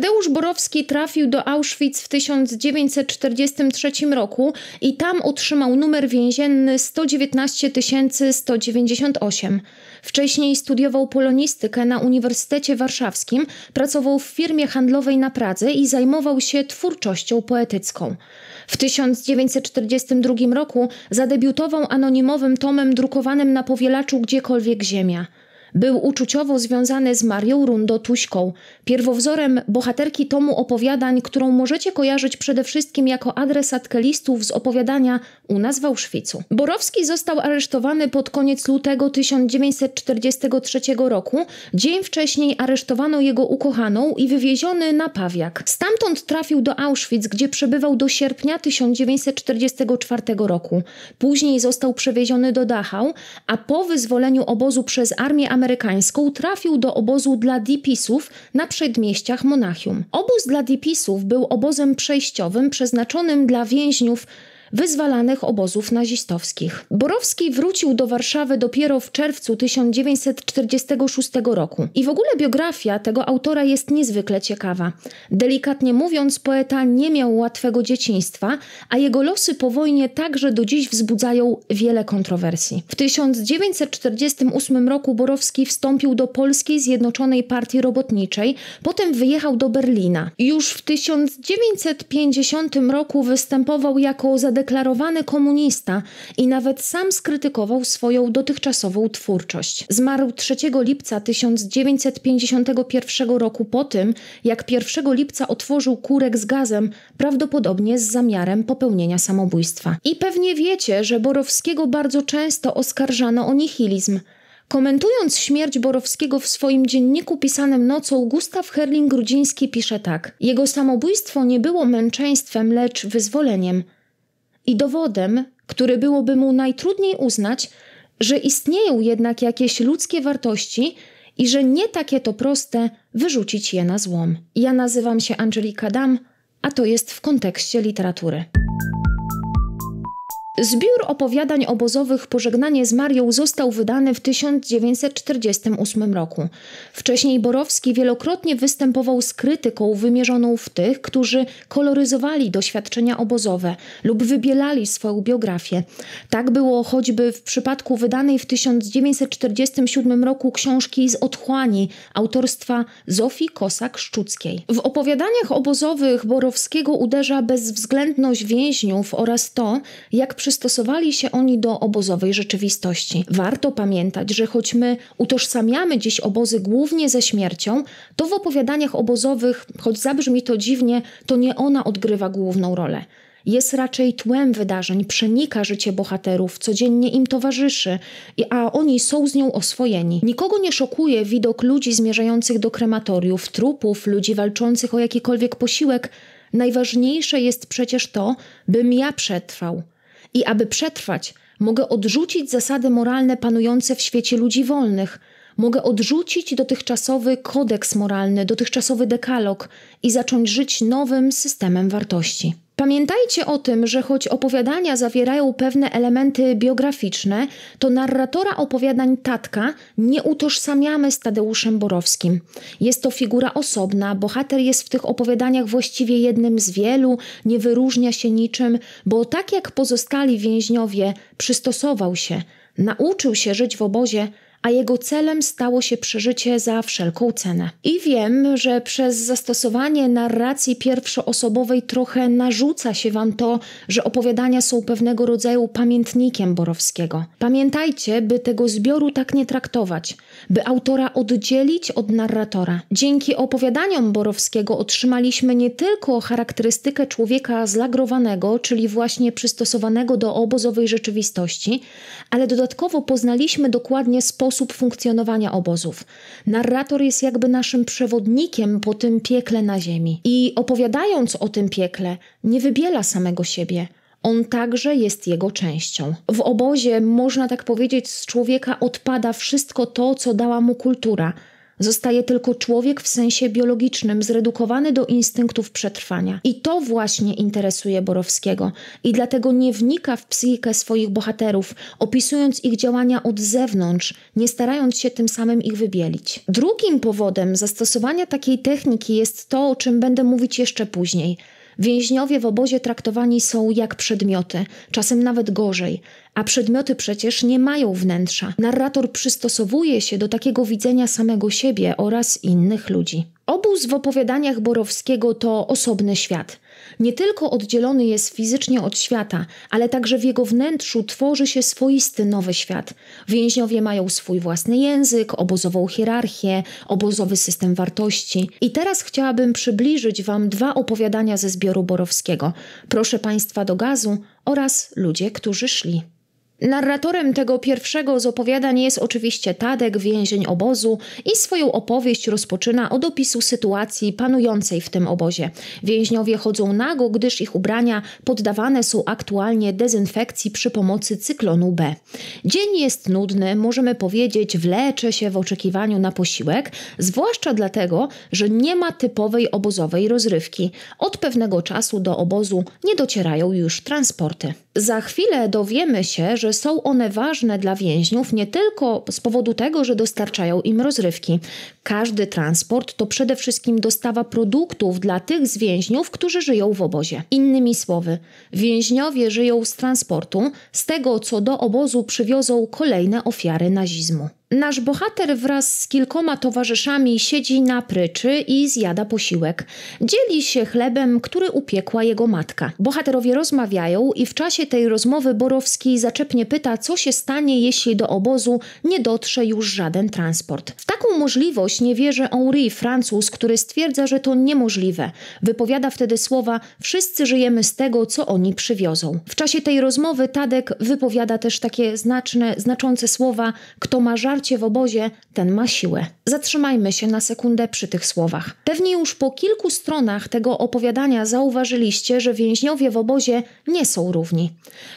Tadeusz Borowski trafił do Auschwitz w 1943 roku i tam otrzymał numer więzienny 119 198. Wcześniej studiował polonistykę na Uniwersytecie Warszawskim, pracował w firmie handlowej na Pradze i zajmował się twórczością poetycką. W 1942 roku zadebiutował anonimowym tomem drukowanym na powielaczu Gdziekolwiek Ziemia – był uczuciowo związany z Marią Rundo-Tuśką, pierwowzorem bohaterki tomu opowiadań, którą możecie kojarzyć przede wszystkim jako adresatkę listów z opowiadania U nas w Auschwitzu. Borowski został aresztowany pod koniec lutego 1943 roku. Dzień wcześniej aresztowano jego ukochaną i wywieziony na Pawiak. Stamtąd trafił do Auschwitz, gdzie przebywał do sierpnia 1944 roku. Później został przewieziony do Dachau, a po wyzwoleniu obozu przez armię amerykańską trafił do obozu dla dipisów na przedmieściach Monachium. Obóz dla dipisów był obozem przejściowym przeznaczonym dla więźniów wyzwalanych obozów nazistowskich. Borowski wrócił do Warszawy dopiero w czerwcu 1946 roku. I w ogóle biografia tego autora jest niezwykle ciekawa. Delikatnie mówiąc, poeta nie miał łatwego dzieciństwa, a jego losy po wojnie także do dziś wzbudzają wiele kontrowersji. W 1948 roku Borowski wstąpił do Polskiej Zjednoczonej Partii Robotniczej, potem wyjechał do Berlina. Już w 1950 roku występował jako zadawca zadeklarowany komunista i nawet sam skrytykował swoją dotychczasową twórczość. Zmarł 3 lipca 1951 roku po tym, jak 1 lipca otworzył kurek z gazem, prawdopodobnie z zamiarem popełnienia samobójstwa. I pewnie wiecie, że Borowskiego bardzo często oskarżano o nihilizm. Komentując śmierć Borowskiego w swoim dzienniku pisanym nocą, Gustaw Herling Grudziński pisze tak: Jego samobójstwo nie było męczeństwem, lecz wyzwoleniem i dowodem, który byłoby mu najtrudniej uznać, że istnieją jednak jakieś ludzkie wartości i że nie takie to proste wyrzucić je na złom. Ja nazywam się Angelika Dam, a to jest w kontekście literatury. Zbiór opowiadań obozowych Pożegnanie z Marią został wydany w 1948 roku. Wcześniej Borowski wielokrotnie występował z krytyką wymierzoną w tych, którzy koloryzowali doświadczenia obozowe lub wybielali swoją biografię. Tak było choćby w przypadku wydanej w 1947 roku książki z Otchłani autorstwa Zofii Kosak-Szczuckiej. W opowiadaniach obozowych Borowskiego uderza bezwzględność więźniów oraz to, jak przy przystosowali się oni do obozowej rzeczywistości. Warto pamiętać, że choć my utożsamiamy dziś obozy głównie ze śmiercią, to w opowiadaniach obozowych, choć zabrzmi to dziwnie, to nie ona odgrywa główną rolę jest raczej tłem wydarzeń, przenika życie bohaterów, codziennie im towarzyszy, a oni są z nią oswojeni. Nikogo nie szokuje widok ludzi zmierzających do krematoriów, trupów, ludzi walczących o jakikolwiek posiłek. Najważniejsze jest przecież to, bym ja przetrwał i aby przetrwać, mogę odrzucić zasady moralne panujące w świecie ludzi wolnych, mogę odrzucić dotychczasowy kodeks moralny, dotychczasowy dekalog i zacząć żyć nowym systemem wartości. Pamiętajcie o tym, że choć opowiadania zawierają pewne elementy biograficzne, to narratora opowiadań tatka nie utożsamiamy z Tadeuszem Borowskim. Jest to figura osobna, bohater jest w tych opowiadaniach właściwie jednym z wielu, nie wyróżnia się niczym, bo tak jak pozostali więźniowie, przystosował się, nauczył się żyć w obozie, a jego celem stało się przeżycie za wszelką cenę. I wiem, że przez zastosowanie narracji pierwszoosobowej trochę narzuca się wam to, że opowiadania są pewnego rodzaju pamiętnikiem Borowskiego. Pamiętajcie, by tego zbioru tak nie traktować, by autora oddzielić od narratora. Dzięki opowiadaniom Borowskiego otrzymaliśmy nie tylko charakterystykę człowieka zlagrowanego, czyli właśnie przystosowanego do obozowej rzeczywistości, ale dodatkowo poznaliśmy dokładnie sposób, sposób funkcjonowania obozów. Narrator jest jakby naszym przewodnikiem po tym piekle na ziemi. I opowiadając o tym piekle, nie wybiela samego siebie. On także jest jego częścią. W obozie, można tak powiedzieć, z człowieka odpada wszystko to, co dała mu kultura Zostaje tylko człowiek w sensie biologicznym, zredukowany do instynktów przetrwania. I to właśnie interesuje Borowskiego. I dlatego nie wnika w psychikę swoich bohaterów, opisując ich działania od zewnątrz, nie starając się tym samym ich wybielić. Drugim powodem zastosowania takiej techniki jest to, o czym będę mówić jeszcze później – Więźniowie w obozie traktowani są jak przedmioty, czasem nawet gorzej, a przedmioty przecież nie mają wnętrza. Narrator przystosowuje się do takiego widzenia samego siebie oraz innych ludzi. Obóz w opowiadaniach Borowskiego to osobny świat – nie tylko oddzielony jest fizycznie od świata, ale także w jego wnętrzu tworzy się swoisty nowy świat. Więźniowie mają swój własny język, obozową hierarchię, obozowy system wartości. I teraz chciałabym przybliżyć Wam dwa opowiadania ze zbioru Borowskiego. Proszę Państwa do gazu oraz ludzie, którzy szli. Narratorem tego pierwszego z opowiadań jest oczywiście Tadek, więzień obozu, i swoją opowieść rozpoczyna od opisu sytuacji panującej w tym obozie. Więźniowie chodzą nago, gdyż ich ubrania poddawane są aktualnie dezynfekcji przy pomocy cyklonu B. Dzień jest nudny, możemy powiedzieć, wlecze się w oczekiwaniu na posiłek, zwłaszcza dlatego, że nie ma typowej obozowej rozrywki. Od pewnego czasu do obozu nie docierają już transporty. Za chwilę dowiemy się, że są one ważne dla więźniów nie tylko z powodu tego, że dostarczają im rozrywki. Każdy transport to przede wszystkim dostawa produktów dla tych z więźniów, którzy żyją w obozie. Innymi słowy, więźniowie żyją z transportu, z tego co do obozu przywiozą kolejne ofiary nazizmu. Nasz bohater wraz z kilkoma towarzyszami siedzi na pryczy i zjada posiłek. Dzieli się chlebem, który upiekła jego matka. Bohaterowie rozmawiają i w czasie tej rozmowy Borowski zaczepnie pyta, co się stanie, jeśli do obozu nie dotrze już żaden transport. W taką możliwość nie wierzy Henri, Francuz, który stwierdza, że to niemożliwe. Wypowiada wtedy słowa: Wszyscy żyjemy z tego, co oni przywiozą. W czasie tej rozmowy Tadek wypowiada też takie znaczne, znaczące słowa: Kto ma żarcie w obozie, ten ma siłę. Zatrzymajmy się na sekundę przy tych słowach. Pewnie już po kilku stronach tego opowiadania zauważyliście, że więźniowie w obozie nie są równi.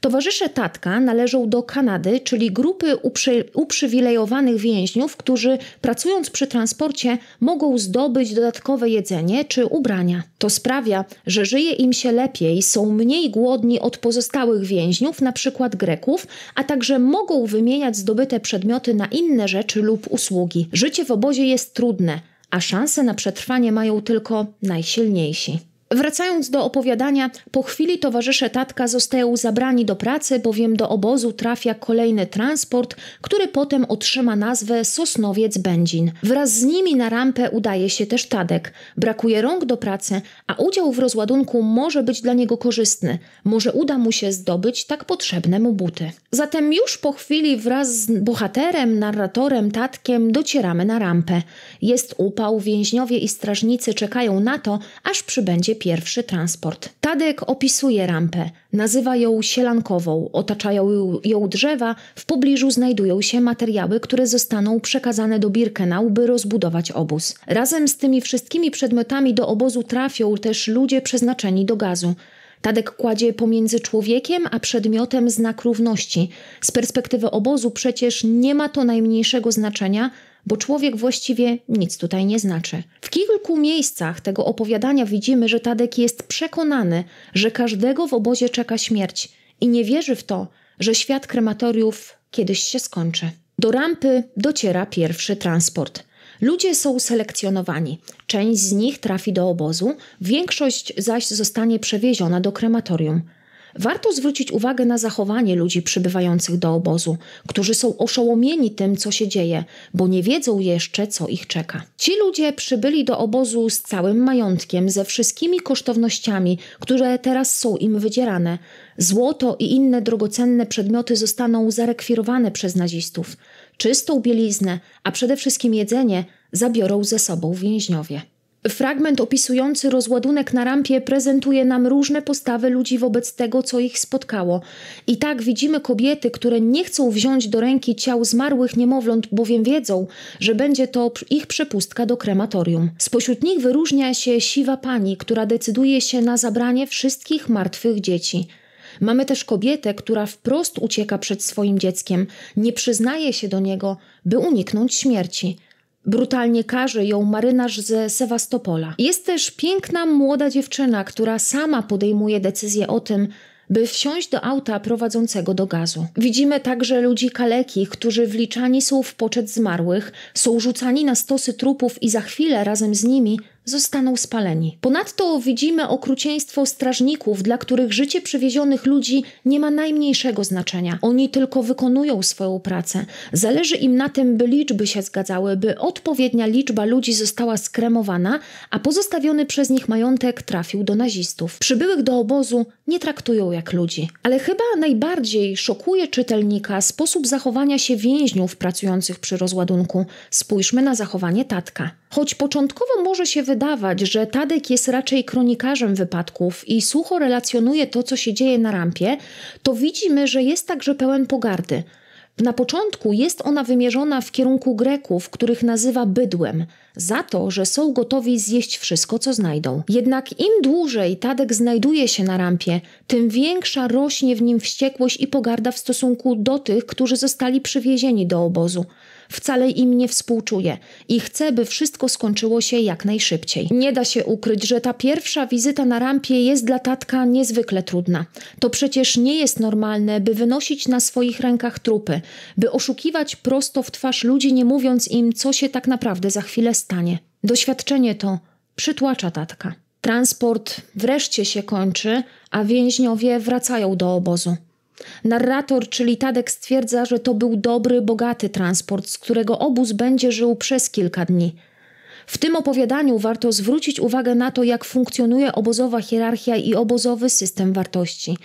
Towarzysze Tatka należą do Kanady, czyli grupy uprzy uprzywilejowanych więźniów, którzy pracując przy transporcie, transporcie mogą zdobyć dodatkowe jedzenie czy ubrania. To sprawia, że żyje im się lepiej, są mniej głodni od pozostałych więźniów, np. Greków, a także mogą wymieniać zdobyte przedmioty na inne rzeczy lub usługi. Życie w obozie jest trudne, a szanse na przetrwanie mają tylko najsilniejsi. Wracając do opowiadania, po chwili towarzysze tatka zostają zabrani do pracy, bowiem do obozu trafia kolejny transport, który potem otrzyma nazwę Sosnowiec Będzin. Wraz z nimi na rampę udaje się też Tadek. Brakuje rąk do pracy, a udział w rozładunku może być dla niego korzystny. Może uda mu się zdobyć tak potrzebne mu buty. Zatem już po chwili wraz z bohaterem, narratorem, tatkiem docieramy na rampę. Jest upał, więźniowie i strażnicy czekają na to, aż przybędzie pierwszy transport. Tadek opisuje rampę, nazywa ją sielankową, otaczają ją drzewa, w pobliżu znajdują się materiały, które zostaną przekazane do Birkenau, by rozbudować obóz. Razem z tymi wszystkimi przedmiotami do obozu trafią też ludzie przeznaczeni do gazu. Tadek kładzie pomiędzy człowiekiem a przedmiotem znak równości. Z perspektywy obozu przecież nie ma to najmniejszego znaczenia, bo człowiek właściwie nic tutaj nie znaczy. W kilku miejscach tego opowiadania widzimy, że Tadek jest przekonany, że każdego w obozie czeka śmierć i nie wierzy w to, że świat krematoriów kiedyś się skończy. Do rampy dociera pierwszy transport. Ludzie są selekcjonowani. Część z nich trafi do obozu, większość zaś zostanie przewieziona do krematorium. Warto zwrócić uwagę na zachowanie ludzi przybywających do obozu, którzy są oszołomieni tym, co się dzieje, bo nie wiedzą jeszcze, co ich czeka. Ci ludzie przybyli do obozu z całym majątkiem, ze wszystkimi kosztownościami, które teraz są im wydzierane. Złoto i inne drogocenne przedmioty zostaną zarekwirowane przez nazistów. Czystą bieliznę, a przede wszystkim jedzenie zabiorą ze sobą więźniowie. Fragment opisujący rozładunek na rampie prezentuje nam różne postawy ludzi wobec tego, co ich spotkało. I tak widzimy kobiety, które nie chcą wziąć do ręki ciał zmarłych niemowląt, bowiem wiedzą, że będzie to ich przepustka do krematorium. Spośród nich wyróżnia się siwa pani, która decyduje się na zabranie wszystkich martwych dzieci. Mamy też kobietę, która wprost ucieka przed swoim dzieckiem, nie przyznaje się do niego, by uniknąć śmierci. Brutalnie karze ją marynarz ze Sewastopola. Jest też piękna młoda dziewczyna, która sama podejmuje decyzję o tym, by wsiąść do auta prowadzącego do gazu. Widzimy także ludzi kalekich, którzy wliczani są w poczet zmarłych, są rzucani na stosy trupów i za chwilę razem z nimi zostaną spaleni. Ponadto widzimy okrucieństwo strażników, dla których życie przywiezionych ludzi nie ma najmniejszego znaczenia. Oni tylko wykonują swoją pracę. Zależy im na tym, by liczby się zgadzały, by odpowiednia liczba ludzi została skremowana, a pozostawiony przez nich majątek trafił do nazistów. Przybyłych do obozu nie traktują jak ludzi. Ale chyba najbardziej szokuje czytelnika sposób zachowania się więźniów pracujących przy rozładunku. Spójrzmy na zachowanie tatka. Choć początkowo może się wydawać, że Tadek jest raczej kronikarzem wypadków i sucho relacjonuje to, co się dzieje na rampie, to widzimy, że jest także pełen pogardy. Na początku jest ona wymierzona w kierunku Greków, których nazywa bydłem – za to, że są gotowi zjeść wszystko, co znajdą. Jednak im dłużej Tadek znajduje się na rampie, tym większa rośnie w nim wściekłość i pogarda w stosunku do tych, którzy zostali przywiezieni do obozu. Wcale im nie współczuje i chce, by wszystko skończyło się jak najszybciej. Nie da się ukryć, że ta pierwsza wizyta na rampie jest dla tatka niezwykle trudna. To przecież nie jest normalne, by wynosić na swoich rękach trupy, by oszukiwać prosto w twarz ludzi, nie mówiąc im, co się tak naprawdę za chwilę stanie. Doświadczenie to przytłacza tatka. Transport wreszcie się kończy, a więźniowie wracają do obozu. Narrator, czyli Tadek, stwierdza, że to był dobry, bogaty transport, z którego obóz będzie żył przez kilka dni. W tym opowiadaniu warto zwrócić uwagę na to, jak funkcjonuje obozowa hierarchia i obozowy system wartości.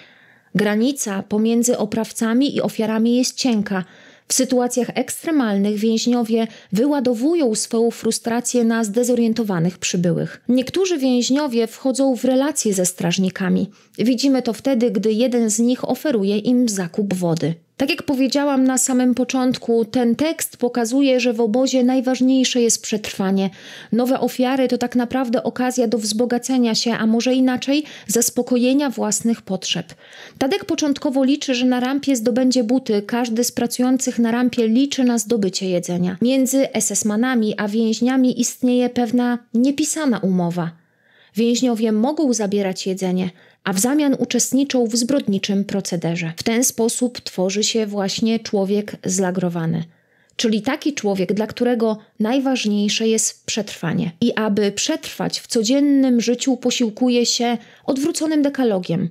Granica pomiędzy oprawcami i ofiarami jest cienka, w sytuacjach ekstremalnych więźniowie wyładowują swoją frustrację na zdezorientowanych przybyłych. Niektórzy więźniowie wchodzą w relacje ze strażnikami. Widzimy to wtedy, gdy jeden z nich oferuje im zakup wody. Tak jak powiedziałam na samym początku, ten tekst pokazuje, że w obozie najważniejsze jest przetrwanie. Nowe ofiary to tak naprawdę okazja do wzbogacenia się, a może inaczej, zaspokojenia własnych potrzeb. Tadek początkowo liczy, że na rampie zdobędzie buty. Każdy z pracujących na rampie liczy na zdobycie jedzenia. Między SS-manami a więźniami istnieje pewna niepisana umowa. Więźniowie mogą zabierać jedzenie, a w zamian uczestniczą w zbrodniczym procederze. W ten sposób tworzy się właśnie człowiek zlagrowany czyli taki człowiek, dla którego najważniejsze jest przetrwanie. I aby przetrwać w codziennym życiu, posiłkuje się odwróconym dekalogiem.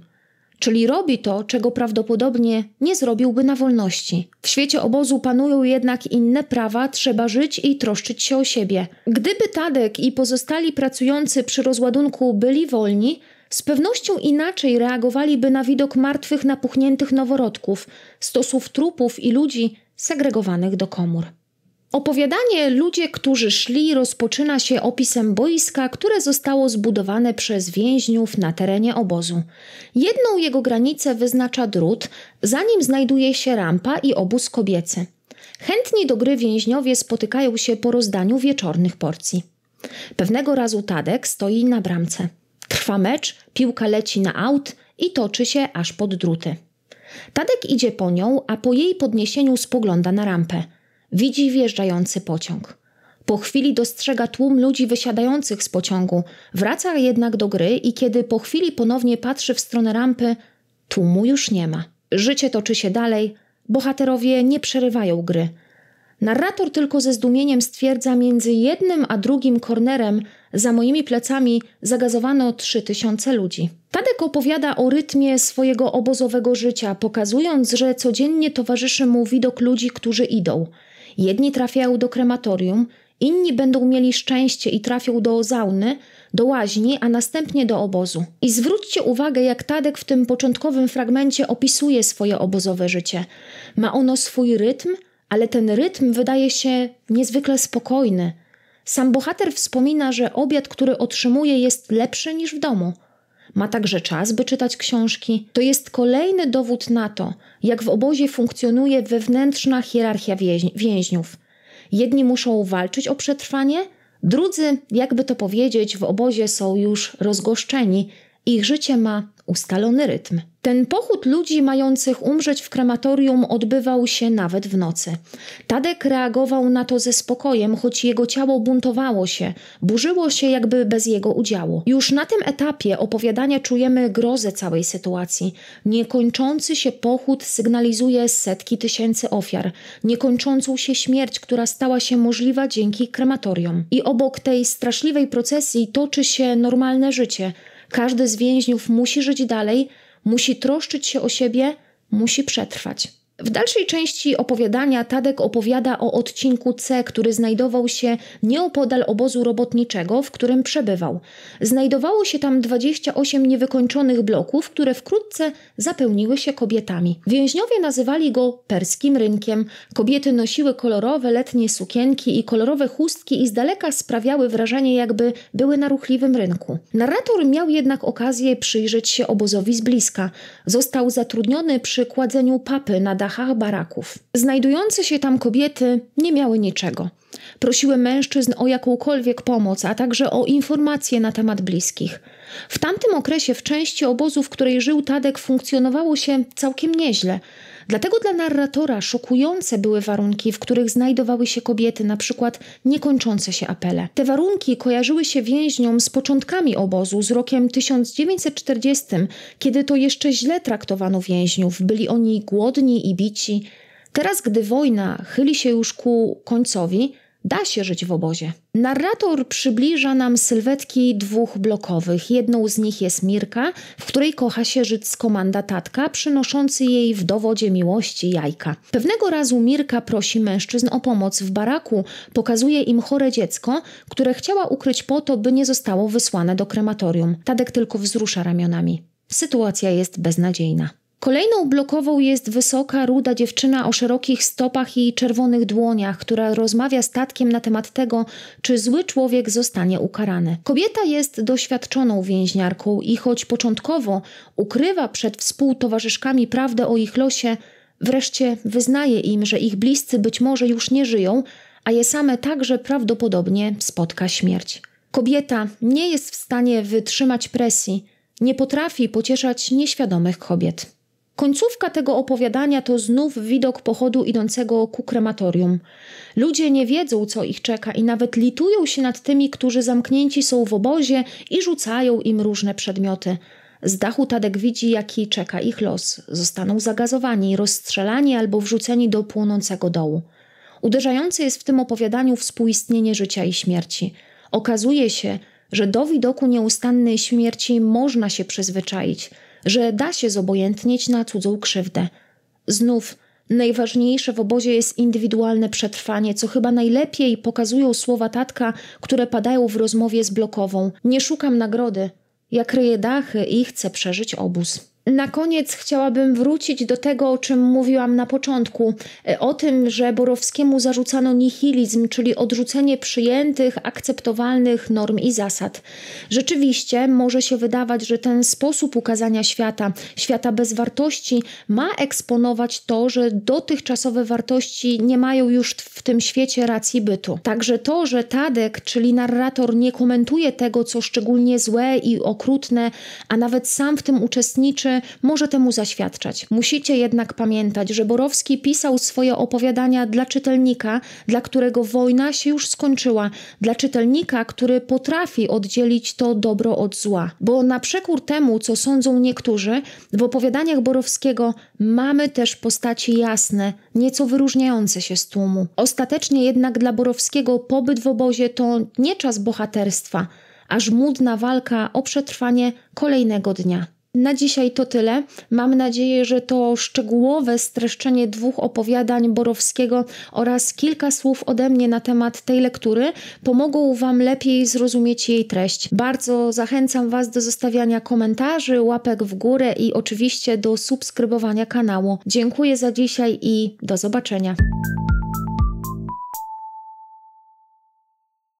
Czyli robi to, czego prawdopodobnie nie zrobiłby na wolności. W świecie obozu panują jednak inne prawa, trzeba żyć i troszczyć się o siebie. Gdyby Tadek i pozostali pracujący przy rozładunku byli wolni, z pewnością inaczej reagowaliby na widok martwych, napuchniętych noworodków, stosów trupów i ludzi segregowanych do komór. Opowiadanie Ludzie, którzy szli rozpoczyna się opisem boiska, które zostało zbudowane przez więźniów na terenie obozu. Jedną jego granicę wyznacza drut, za nim znajduje się rampa i obóz kobiecy. Chętni do gry więźniowie spotykają się po rozdaniu wieczornych porcji. Pewnego razu Tadek stoi na bramce. Trwa mecz, piłka leci na aut i toczy się aż pod druty. Tadek idzie po nią, a po jej podniesieniu spogląda na rampę. Widzi wjeżdżający pociąg. Po chwili dostrzega tłum ludzi wysiadających z pociągu, wraca jednak do gry i kiedy po chwili ponownie patrzy w stronę rampy, tłumu już nie ma. Życie toczy się dalej, bohaterowie nie przerywają gry. Narrator tylko ze zdumieniem stwierdza między jednym a drugim kornerem za moimi plecami zagazowano 3000 ludzi. Tadek opowiada o rytmie swojego obozowego życia, pokazując, że codziennie towarzyszy mu widok ludzi, którzy idą. Jedni trafiają do krematorium, inni będą mieli szczęście i trafią do zauny, do łaźni, a następnie do obozu. I zwróćcie uwagę, jak Tadek w tym początkowym fragmencie opisuje swoje obozowe życie. Ma ono swój rytm, ale ten rytm wydaje się niezwykle spokojny – sam bohater wspomina, że obiad, który otrzymuje, jest lepszy niż w domu. Ma także czas, by czytać książki. To jest kolejny dowód na to, jak w obozie funkcjonuje wewnętrzna hierarchia więźniów. Jedni muszą walczyć o przetrwanie, drudzy, jakby to powiedzieć, w obozie są już rozgoszczeni, ich życie ma ustalony rytm. Ten pochód ludzi mających umrzeć w krematorium odbywał się nawet w nocy. Tadek reagował na to ze spokojem, choć jego ciało buntowało się, burzyło się jakby bez jego udziału. Już na tym etapie opowiadania czujemy grozę całej sytuacji. Niekończący się pochód sygnalizuje setki tysięcy ofiar, niekończącą się śmierć, która stała się możliwa dzięki krematorium. I obok tej straszliwej procesji toczy się normalne życie – każdy z więźniów musi żyć dalej, musi troszczyć się o siebie, musi przetrwać. W dalszej części opowiadania Tadek opowiada o odcinku C, który znajdował się nieopodal obozu robotniczego, w którym przebywał. Znajdowało się tam 28 niewykończonych bloków, które wkrótce zapełniły się kobietami. Więźniowie nazywali go perskim rynkiem. Kobiety nosiły kolorowe letnie sukienki i kolorowe chustki i z daleka sprawiały wrażenie, jakby były na ruchliwym rynku. Narrator miał jednak okazję przyjrzeć się obozowi z bliska. Został zatrudniony przy kładzeniu papy na dachach baraków. Znajdujące się tam kobiety nie miały niczego. Prosiły mężczyzn o jakąkolwiek pomoc, a także o informacje na temat bliskich. W tamtym okresie w części obozów, w której żył Tadek, funkcjonowało się całkiem nieźle – Dlatego dla narratora szokujące były warunki, w których znajdowały się kobiety, na przykład niekończące się apele. Te warunki kojarzyły się więźniom z początkami obozu, z rokiem 1940, kiedy to jeszcze źle traktowano więźniów, byli oni głodni i bici. Teraz, gdy wojna chyli się już ku końcowi, Da się żyć w obozie. Narrator przybliża nam sylwetki dwóch blokowych. Jedną z nich jest Mirka, w której kocha się żyć. z komanda tatka, przynoszący jej w dowodzie miłości jajka. Pewnego razu Mirka prosi mężczyzn o pomoc w baraku, pokazuje im chore dziecko, które chciała ukryć po to, by nie zostało wysłane do krematorium. Tadek tylko wzrusza ramionami. Sytuacja jest beznadziejna. Kolejną blokową jest wysoka, ruda dziewczyna o szerokich stopach i czerwonych dłoniach, która rozmawia z tatkiem na temat tego, czy zły człowiek zostanie ukarany. Kobieta jest doświadczoną więźniarką i choć początkowo ukrywa przed współtowarzyszkami prawdę o ich losie, wreszcie wyznaje im, że ich bliscy być może już nie żyją, a je same także prawdopodobnie spotka śmierć. Kobieta nie jest w stanie wytrzymać presji, nie potrafi pocieszać nieświadomych kobiet. Końcówka tego opowiadania to znów widok pochodu idącego ku krematorium. Ludzie nie wiedzą, co ich czeka i nawet litują się nad tymi, którzy zamknięci są w obozie i rzucają im różne przedmioty. Z dachu Tadek widzi, jaki czeka ich los. Zostaną zagazowani, rozstrzelani albo wrzuceni do płonącego dołu. Uderzające jest w tym opowiadaniu współistnienie życia i śmierci. Okazuje się, że do widoku nieustannej śmierci można się przyzwyczaić – że da się zobojętnieć na cudzą krzywdę. Znów, najważniejsze w obozie jest indywidualne przetrwanie, co chyba najlepiej pokazują słowa tatka, które padają w rozmowie z blokową. Nie szukam nagrody. Ja kryję dachy i chcę przeżyć obóz na koniec chciałabym wrócić do tego, o czym mówiłam na początku, e, o tym, że Borowskiemu zarzucano nihilizm, czyli odrzucenie przyjętych, akceptowalnych norm i zasad. Rzeczywiście może się wydawać, że ten sposób ukazania świata, świata bez wartości, ma eksponować to, że dotychczasowe wartości nie mają już w tym świecie racji bytu. Także to, że Tadek, czyli narrator, nie komentuje tego, co szczególnie złe i okrutne, a nawet sam w tym uczestniczy, może temu zaświadczać. Musicie jednak pamiętać, że Borowski pisał swoje opowiadania dla czytelnika, dla którego wojna się już skończyła, dla czytelnika, który potrafi oddzielić to dobro od zła. Bo na przekór temu, co sądzą niektórzy, w opowiadaniach Borowskiego mamy też postaci jasne, nieco wyróżniające się z tłumu. Ostatecznie jednak dla Borowskiego pobyt w obozie to nie czas bohaterstwa, aż mudna walka o przetrwanie kolejnego dnia. Na dzisiaj to tyle. Mam nadzieję, że to szczegółowe streszczenie dwóch opowiadań Borowskiego oraz kilka słów ode mnie na temat tej lektury pomogą Wam lepiej zrozumieć jej treść. Bardzo zachęcam Was do zostawiania komentarzy, łapek w górę i oczywiście do subskrybowania kanału. Dziękuję za dzisiaj i do zobaczenia.